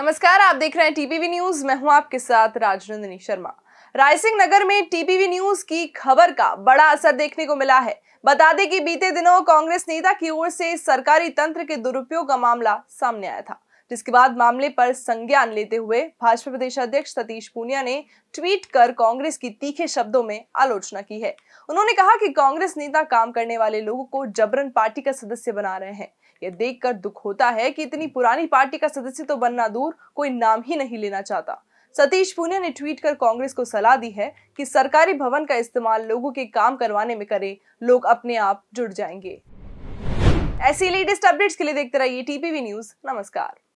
नमस्कार आप देख रहे हैं टीपीवी न्यूज मैं हूं आपके साथ राजनंदिनी शर्मा रायसिंह नगर में टीपीवी न्यूज की खबर का बड़ा असर देखने को मिला है बता दें कि बीते दिनों कांग्रेस नेता की ओर से सरकारी तंत्र के दुरुपयोग का मामला सामने आया था जिसके बाद मामले पर संज्ञान लेते हुए भाजपा प्रदेश अध्यक्ष सतीश पूनिया ने ट्वीट कर कांग्रेस की तीखे शब्दों में आलोचना की है उन्होंने कहा कि कांग्रेस नेता काम करने वाले लोगों को जबरन पार्टी का सदस्य बना रहे हैं यह देखकर दुख होता है कि इतनी पुरानी पार्टी का सदस्य तो बनना दूर कोई नाम ही नहीं लेना चाहता सतीश पूनिया ने ट्वीट कर कांग्रेस को सलाह दी है कि सरकारी भवन का इस्तेमाल लोगों के काम करवाने में करें लोग अपने आप जुड़ जाएंगे ऐसी लेटेस्ट अपडेट्स के लिए देखते रहिए टीपीवी न्यूज नमस्कार